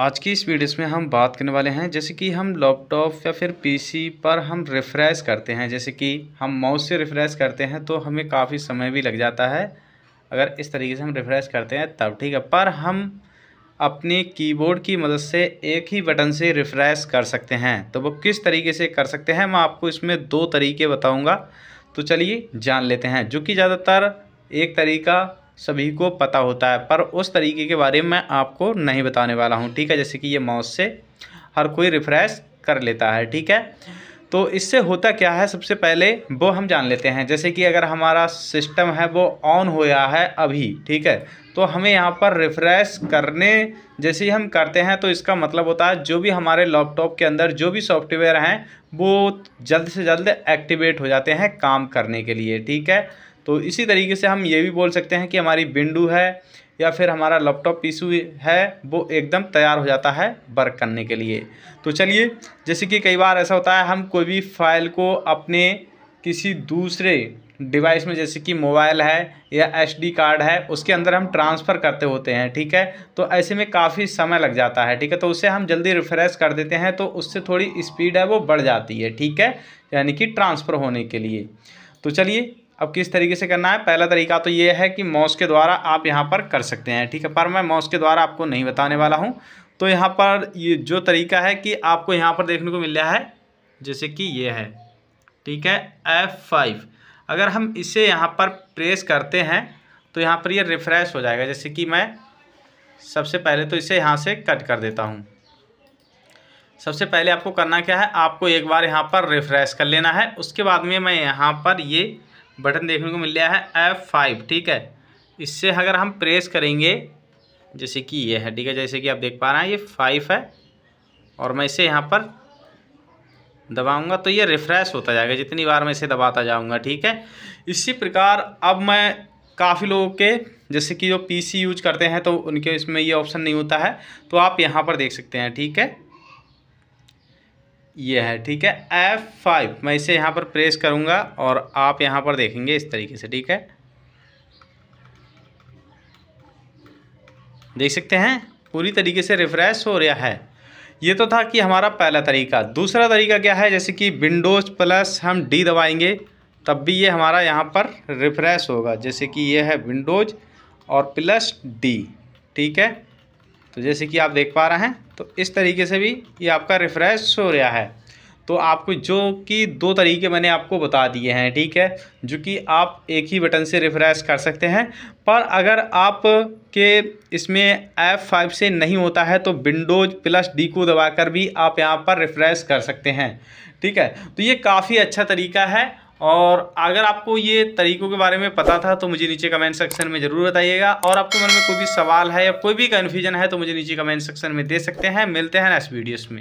आज की इस वीडियो में हम बात करने वाले हैं जैसे कि हम लैपटॉप या फिर पीसी पर हम रिफ़्रेश करते हैं जैसे कि हम माउस से रिफ़्रेश करते हैं तो हमें काफ़ी समय भी लग जाता है अगर इस तरीके से हम रिफ़्रेश करते हैं तब ठीक है पर हम अपने कीबोर्ड की मदद से एक ही बटन से रिफ़्रेश कर सकते हैं तो वो किस तरीके से कर सकते हैं मैं आपको इसमें दो तरीके बताऊँगा तो चलिए जान लेते हैं जो कि ज़्यादातर एक तरीका सभी को पता होता है पर उस तरीके के बारे में मैं आपको नहीं बताने वाला हूँ ठीक है जैसे कि ये माउस से हर कोई रिफ्रेश कर लेता है ठीक है तो इससे होता क्या है सबसे पहले वो हम जान लेते हैं जैसे कि अगर हमारा सिस्टम है वो ऑन हो गया है अभी ठीक है तो हमें यहाँ पर रिफ्रेश करने जैसे ही हम करते हैं तो इसका मतलब होता है जो भी हमारे लैपटॉप के अंदर जो भी सॉफ्टवेयर हैं वो जल्द से जल्द एक्टिवेट हो जाते हैं काम करने के लिए ठीक है तो इसी तरीके से हम ये भी बोल सकते हैं कि हमारी विंडो है या फिर हमारा लैपटॉप पीसू है वो एकदम तैयार हो जाता है वर्क करने के लिए तो चलिए जैसे कि कई बार ऐसा होता है हम कोई भी फाइल को अपने किसी दूसरे डिवाइस में जैसे कि मोबाइल है या एसडी कार्ड है उसके अंदर हम ट्रांसफ़र करते होते हैं ठीक है तो ऐसे में काफ़ी समय लग जाता है ठीक है तो उसे हम जल्दी रिफ्रेश कर देते हैं तो उससे थोड़ी स्पीड है वो बढ़ जाती है ठीक है यानी कि ट्रांसफ़र होने के लिए तो चलिए अब किस तरीके से करना है पहला तरीका तो ये है कि मॉस के द्वारा आप यहाँ पर कर सकते हैं ठीक है पर मैं मॉस के द्वारा आपको नहीं बताने वाला हूँ तो यहाँ पर ये जो तरीका है कि आपको यहाँ पर देखने को मिल रहा है जैसे कि ये है ठीक है एफ फाइव अगर हम इसे यहाँ पर प्रेस करते हैं तो यहाँ पर ये यह रिफ्रेश हो जाएगा जैसे कि मैं सबसे पहले तो इसे यहाँ से कट कर देता हूँ सबसे पहले आपको करना क्या है आपको एक बार यहाँ पर रिफ्रेश कर लेना है उसके बाद में मैं यहाँ पर ये यह बटन देखने को मिल गया है एफ फाइव ठीक है इससे अगर हम प्रेस करेंगे जैसे कि ये है ठीक है जैसे कि आप देख पा रहे हैं ये फाइव है और मैं इसे यहाँ पर दबाऊंगा तो ये रिफ्रेश होता जाएगा जितनी बार मैं इसे दबाता जाऊंगा ठीक है इसी प्रकार अब मैं काफ़ी लोगों के जैसे कि जो पीसी यूज करते हैं तो उनके इसमें ये ऑप्शन नहीं होता है तो आप यहाँ पर देख सकते हैं ठीक है ये है ठीक है एफ़ फाइव मैं इसे यहाँ पर प्रेस करूँगा और आप यहाँ पर देखेंगे इस तरीके से ठीक है देख सकते हैं पूरी तरीके से रिफ्रेश हो रहा है ये तो था कि हमारा पहला तरीका दूसरा तरीका क्या है जैसे कि विंडोज़ प्लस हम डी दबाएंगे तब भी ये हमारा यहाँ पर रिफ्रेश होगा जैसे कि ये है विंडोज़ और प्लस डी ठीक है तो जैसे कि आप देख पा रहे हैं तो इस तरीके से भी ये आपका रिफ़्रेश हो रहा है तो आपको जो कि दो तरीके मैंने आपको बता दिए हैं ठीक है जो कि आप एक ही बटन से रिफ़्रेश कर सकते हैं पर अगर आप के इसमें एफ़ फाइव से नहीं होता है तो विंडोज प्लस डी को दबाकर भी आप यहाँ पर रिफ़्रेश कर सकते हैं ठीक है तो ये काफ़ी अच्छा तरीका है और अगर आपको ये तरीकों के बारे में पता था तो मुझे नीचे कमेंट सेक्शन में ज़रूर बताइएगा और आपके मन में कोई भी सवाल है या कोई भी कन्फ्यूजन है तो मुझे नीचे कमेंट सेक्शन में दे सकते हैं मिलते हैं नेक्स्ट वीडियोस में